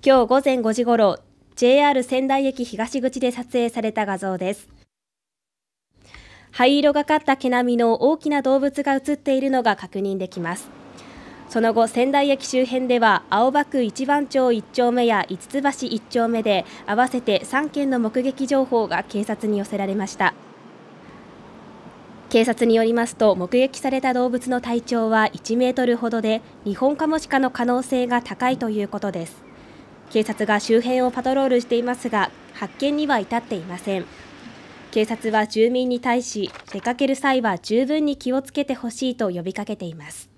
今日午前5時ごろ JR 仙台駅東口で撮影された画像です灰色がかった毛並みの大きな動物が映っているのが確認できますその後仙台駅周辺では青葉区一番町1丁目や五つ橋1丁目で合わせて3件の目撃情報が警察に寄せられました警察によりますと目撃された動物の体長は1メートルほどで日本カモシカの可能性が高いということです警察が周辺をパトロールしていますが発見には至っていません警察は住民に対し出かける際は十分に気をつけてほしいと呼びかけています